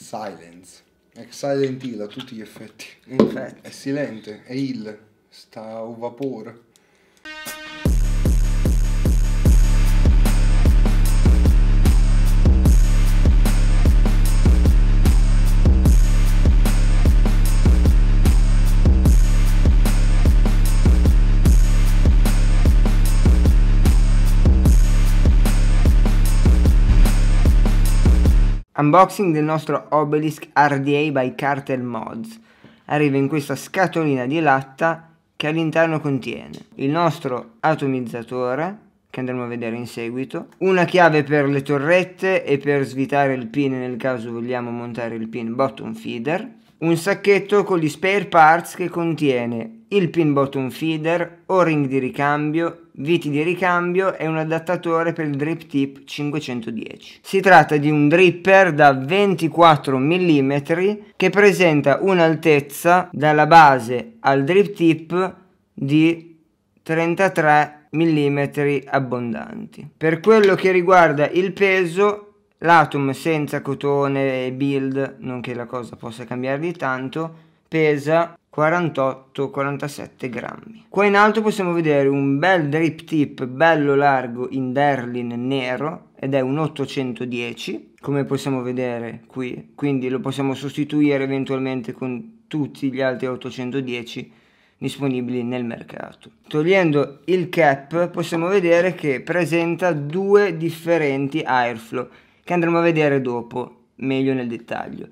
Silence. È Silent Hill a tutti gli effetti. Infatti. È silente, è il, sta un vapore. Unboxing del nostro Obelisk RDA by Cartel Mods. Arriva in questa scatolina di latta che all'interno contiene il nostro atomizzatore, che andremo a vedere in seguito, una chiave per le torrette e per svitare il pin nel caso vogliamo montare il pin bottom feeder, un sacchetto con gli spare parts che contiene il pin bottom feeder, o ring di ricambio viti di ricambio e un adattatore per il drip tip 510. Si tratta di un dripper da 24 mm che presenta un'altezza dalla base al drip tip di 33 mm abbondanti. Per quello che riguarda il peso, l'Atom senza cotone e build, non che la cosa possa cambiare di tanto, pesa 48-47 grammi. Qua in alto possiamo vedere un bel drip tip bello largo in derlin nero ed è un 810 come possiamo vedere qui quindi lo possiamo sostituire eventualmente con tutti gli altri 810 disponibili nel mercato. Togliendo il cap possiamo vedere che presenta due differenti airflow che andremo a vedere dopo meglio nel dettaglio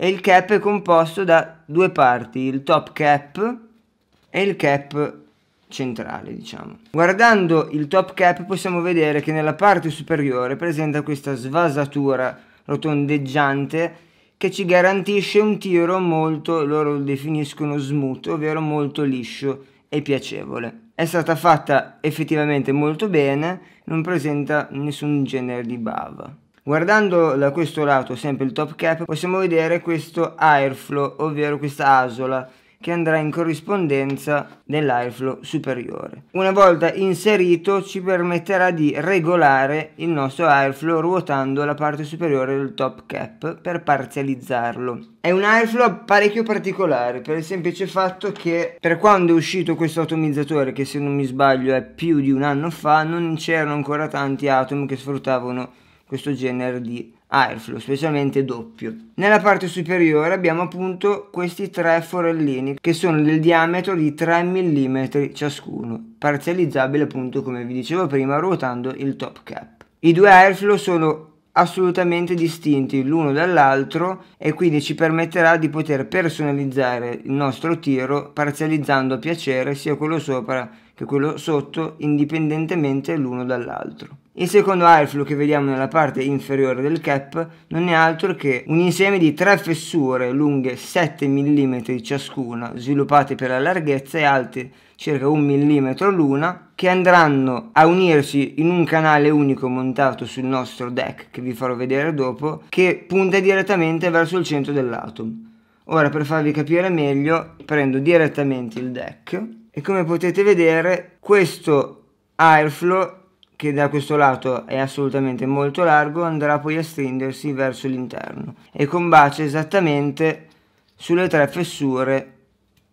e il cap è composto da due parti, il top cap e il cap centrale diciamo guardando il top cap possiamo vedere che nella parte superiore presenta questa svasatura rotondeggiante che ci garantisce un tiro molto loro lo definiscono smooth ovvero molto liscio e piacevole è stata fatta effettivamente molto bene non presenta nessun genere di bava Guardando da questo lato sempre il top cap possiamo vedere questo airflow, ovvero questa asola che andrà in corrispondenza dell'airflow superiore. Una volta inserito ci permetterà di regolare il nostro airflow ruotando la parte superiore del top cap per parzializzarlo. È un airflow parecchio particolare per il semplice fatto che per quando è uscito questo atomizzatore che se non mi sbaglio è più di un anno fa non c'erano ancora tanti atomi che sfruttavano questo genere di airflow, specialmente doppio. Nella parte superiore abbiamo appunto questi tre forellini che sono del diametro di 3 mm ciascuno, parzializzabile appunto come vi dicevo prima ruotando il top cap. I due airflow sono assolutamente distinti l'uno dall'altro e quindi ci permetterà di poter personalizzare il nostro tiro parzializzando a piacere sia quello sopra che quello sotto indipendentemente l'uno dall'altro. Il secondo airflow che vediamo nella parte inferiore del cap non è altro che un insieme di tre fessure lunghe 7 mm ciascuna, sviluppate per la larghezza e alte circa 1 mm l'una, che andranno a unirsi in un canale unico montato sul nostro deck, che vi farò vedere dopo, che punta direttamente verso il centro dell'atom. Ora per farvi capire meglio prendo direttamente il deck e come potete vedere questo airflow che da questo lato è assolutamente molto largo, andrà poi a stringersi verso l'interno e combacia esattamente sulle tre fessure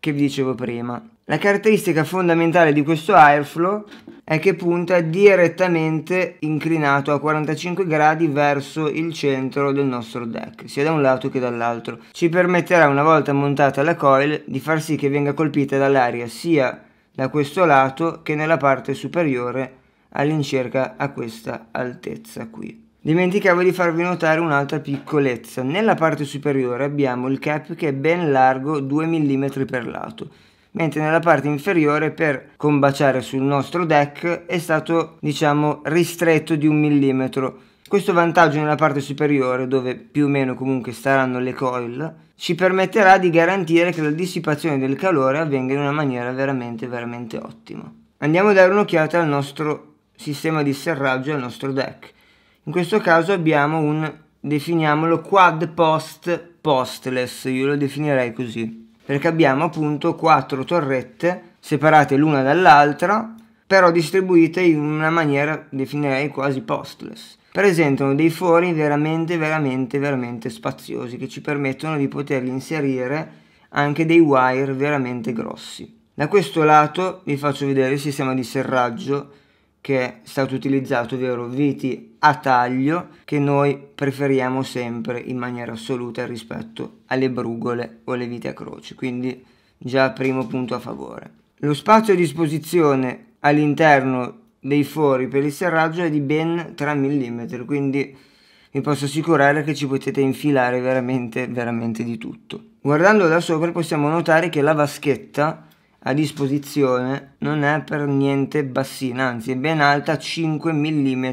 che vi dicevo prima. La caratteristica fondamentale di questo airflow è che punta direttamente inclinato a 45 gradi verso il centro del nostro deck, sia da un lato che dall'altro. Ci permetterà una volta montata la coil di far sì che venga colpita dall'aria sia da questo lato che nella parte superiore all'incirca a questa altezza qui. Dimenticavo di farvi notare un'altra piccolezza. Nella parte superiore abbiamo il cap che è ben largo 2 mm per lato, mentre nella parte inferiore per combaciare sul nostro deck è stato diciamo ristretto di un millimetro. Questo vantaggio nella parte superiore, dove più o meno comunque staranno le coil, ci permetterà di garantire che la dissipazione del calore avvenga in una maniera veramente veramente ottima. Andiamo a dare un'occhiata al nostro sistema di serraggio del nostro deck. In questo caso abbiamo un, definiamolo, quad post postless, io lo definirei così, perché abbiamo appunto quattro torrette separate l'una dall'altra, però distribuite in una maniera, definirei quasi postless. Presentano dei fori veramente, veramente, veramente spaziosi che ci permettono di poterli inserire anche dei wire veramente grossi. Da questo lato vi faccio vedere il sistema di serraggio che è stato utilizzato, ovvero viti a taglio che noi preferiamo sempre in maniera assoluta rispetto alle brugole o le vite a croce, quindi già primo punto a favore. Lo spazio a disposizione all'interno dei fori per il serraggio è di ben 3 mm, quindi vi posso assicurare che ci potete infilare veramente, veramente di tutto. Guardando da sopra possiamo notare che la vaschetta a disposizione non è per niente bassina, anzi è ben alta 5 mm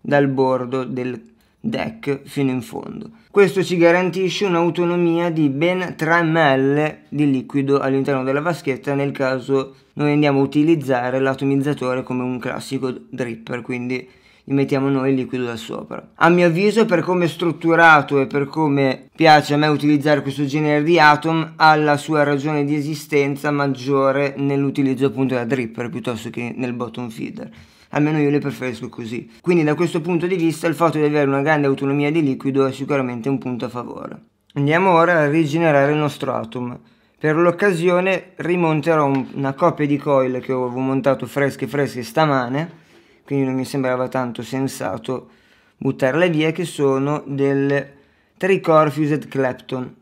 dal bordo del deck fino in fondo. Questo ci garantisce un'autonomia di ben 3 ml di liquido all'interno della vaschetta nel caso noi andiamo a utilizzare l'atomizzatore come un classico dripper, quindi gli mettiamo noi il liquido da sopra. A mio avviso per come è strutturato e per come piace a me utilizzare questo genere di atom ha la sua ragione di esistenza maggiore nell'utilizzo appunto da dripper piuttosto che nel bottom feeder almeno io le preferisco così. Quindi da questo punto di vista il fatto di avere una grande autonomia di liquido è sicuramente un punto a favore. Andiamo ora a rigenerare il nostro atom. Per l'occasione rimonterò una coppia di coil che avevo montato fresche fresche stamane quindi non mi sembrava tanto sensato buttarle via, che sono del Tricorfused Clapton.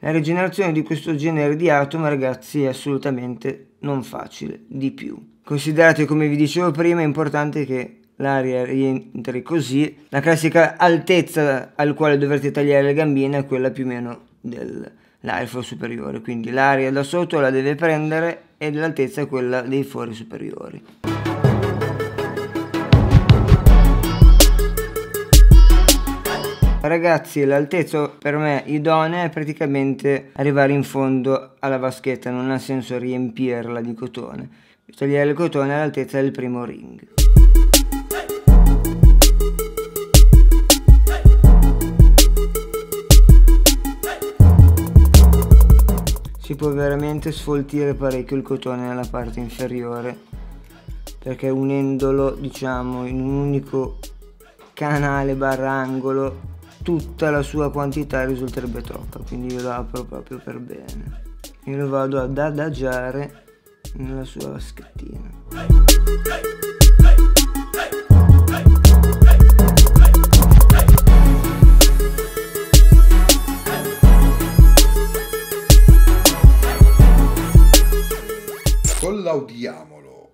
La rigenerazione di questo genere di atomo, ragazzi, è assolutamente non facile, di più. Considerate, come vi dicevo prima, è importante che l'aria rientri così. La classica altezza al quale dovrete tagliare le gambine è quella più o meno dell'alfa superiore, quindi l'aria da sotto la deve prendere e l'altezza è quella dei fori superiori. Ragazzi l'altezza per me idonea è praticamente arrivare in fondo alla vaschetta, non ha senso riempirla di cotone. Tagliare il cotone all'altezza del primo ring. Si può veramente sfoltire parecchio il cotone nella parte inferiore perché unendolo diciamo in un unico canale barra angolo tutta la sua quantità risulterebbe troppa, quindi io lo apro proprio per bene. Io lo vado ad adagiare nella sua vaschettina. Collaudiamolo.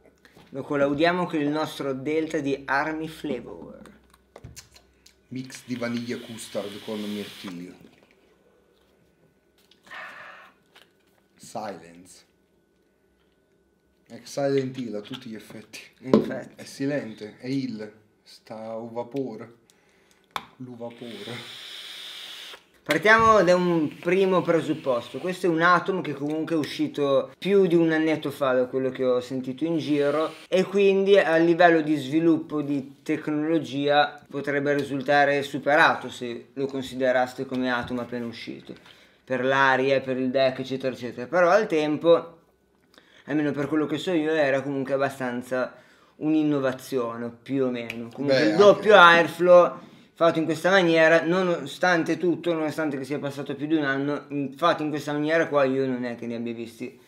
Lo collaudiamo con il nostro delta di Army Flavor mix di vaniglia custard con mirtillo. Silence. È ecco, Silent Hill a tutti gli effetti. Infatti. È silente, è il. Sta un vapore. L'uvapore. Partiamo da un primo presupposto, questo è un Atom che comunque è uscito più di un annetto fa da quello che ho sentito in giro e quindi a livello di sviluppo di tecnologia potrebbe risultare superato se lo consideraste come Atom appena uscito per l'aria, per il deck eccetera eccetera, però al tempo, almeno per quello che so io, era comunque abbastanza un'innovazione più o meno, comunque Beh, il doppio anche... airflow fatto in questa maniera, nonostante tutto, nonostante che sia passato più di un anno, fatto in questa maniera qua io non è che ne abbia visti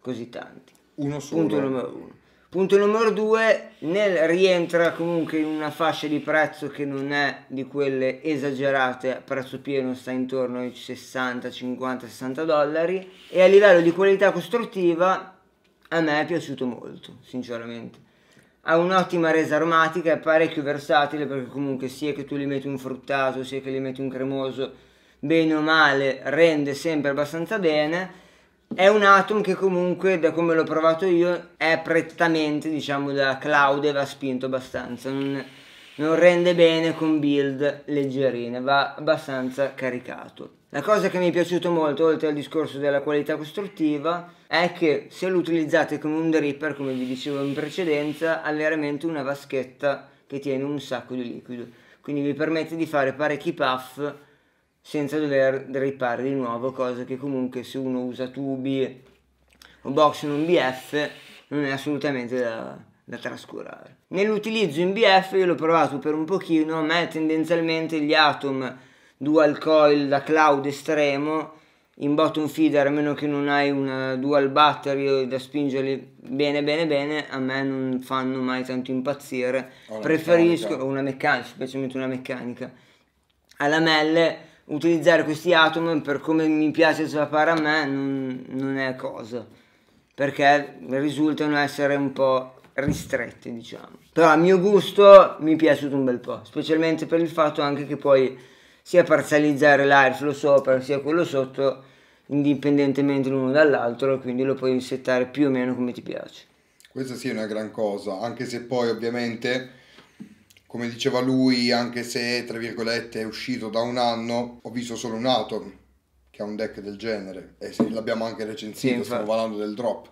così tanti. Uno solo. Punto numero uno. Punto numero due, Nel rientra comunque in una fascia di prezzo che non è di quelle esagerate, prezzo pieno sta intorno ai 60, 50, 60 dollari e a livello di qualità costruttiva a me è piaciuto molto, sinceramente ha un'ottima resa aromatica, è parecchio versatile perché comunque sia che tu li metti un fruttato, sia che li metti un cremoso, bene o male rende sempre abbastanza bene. È un atom che comunque, da come l'ho provato io, è prettamente, diciamo, da cloud e va spinto abbastanza. Non non rende bene con build leggerine, va abbastanza caricato. La cosa che mi è piaciuto molto, oltre al discorso della qualità costruttiva, è che se lo utilizzate come un dripper, come vi dicevo in precedenza, ha veramente una vaschetta che tiene un sacco di liquido. Quindi vi permette di fare parecchi puff senza dover drippare di nuovo, cosa che comunque se uno usa tubi o box non BF non è assolutamente da, da trascurare. Nell'utilizzo in BF io l'ho provato per un pochino, a me tendenzialmente gli Atom dual coil da cloud estremo in bottom feeder a meno che non hai una dual battery da spingerli bene bene bene a me non fanno mai tanto impazzire una preferisco meccanica. una meccanica specialmente una meccanica a lamelle utilizzare questi atom per come mi piace svappare a me non, non è cosa perché risultano essere un po' ristrette, diciamo. Però a mio gusto mi è piaciuto un bel po', specialmente per il fatto anche che poi sia parzializzare l'airflow sopra sia quello sotto indipendentemente l'uno dall'altro, quindi lo puoi settare più o meno come ti piace. Questa sì è una gran cosa, anche se poi ovviamente come diceva lui, anche se tra virgolette è uscito da un anno, ho visto solo un Atom che ha un deck del genere e l'abbiamo anche recensito, sì, stiamo parlando del drop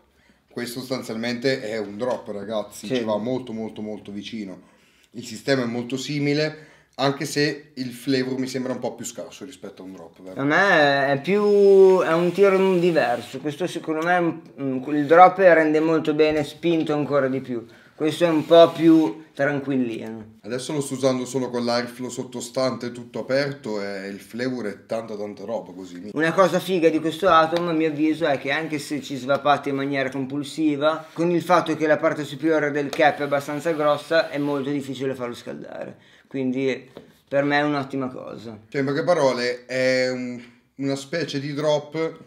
questo sostanzialmente è un drop, ragazzi, sì. ci va molto molto molto vicino. Il sistema è molto simile, anche se il flavor mi sembra un po' più scarso rispetto a un drop. Vero? A me è più. è un tiro diverso. Questo secondo me mm, il drop rende molto bene spinto ancora di più questo è un po' più tranquillino. Adesso lo sto usando solo con l'airflow sottostante tutto aperto e il flavor è tanta tanta roba così. Una cosa figa di questo Atom a mio avviso è che anche se ci svapate in maniera compulsiva, con il fatto che la parte superiore del cap è abbastanza grossa è molto difficile farlo scaldare. Quindi per me è un'ottima cosa. Cioè in poche parole è un, una specie di drop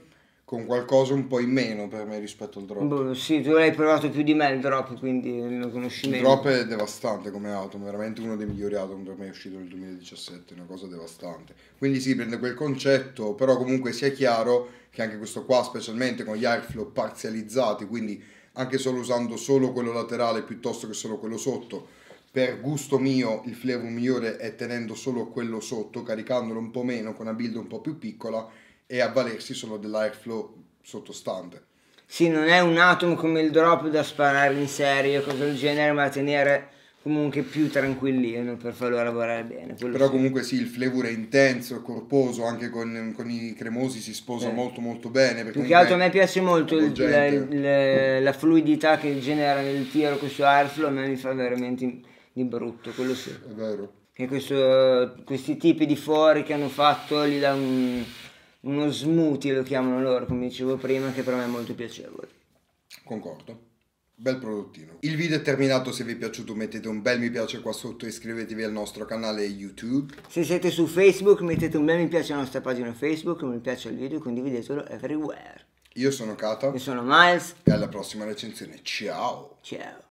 con qualcosa un po' in meno per me rispetto al drop. Boh, sì, tu l'hai provato più di me il drop, quindi lo conosci il meno. Il drop è devastante come autom, veramente uno dei migliori autom per me è uscito nel 2017, una cosa devastante. Quindi si sì, prende quel concetto, però comunque sia chiaro che anche questo qua, specialmente con gli airflow parzializzati, quindi anche solo usando solo quello laterale piuttosto che solo quello sotto, per gusto mio il flavor migliore è tenendo solo quello sotto, caricandolo un po' meno con una build un po' più piccola e avvalersi solo dell'airflow sottostante. Sì, non è un atomo come il drop da sparare in serie o cose del genere, ma tenere comunque più tranquillino per farlo lavorare bene. Però sì. comunque sì, il flavor è intenso, corposo, anche con, con i cremosi si sposa eh. molto molto bene. Più che altro a me piace molto il, la, la, la, fluidità che genera nel tiro questo airflow, a me mi fa veramente di brutto, quello sì. È vero. E questo, questi tipi di fuori che hanno fatto gli dà un uno smoothie lo chiamano loro, come dicevo prima, che per me è molto piacevole. Concordo. Bel prodottino. Il video è terminato, se vi è piaciuto mettete un bel mi piace qua sotto e iscrivetevi al nostro canale YouTube. Se siete su Facebook mettete un bel mi piace alla nostra pagina Facebook, mi piace al video, condividetelo everywhere. Io sono Kata. Io sono Miles. E alla prossima recensione. Ciao. Ciao.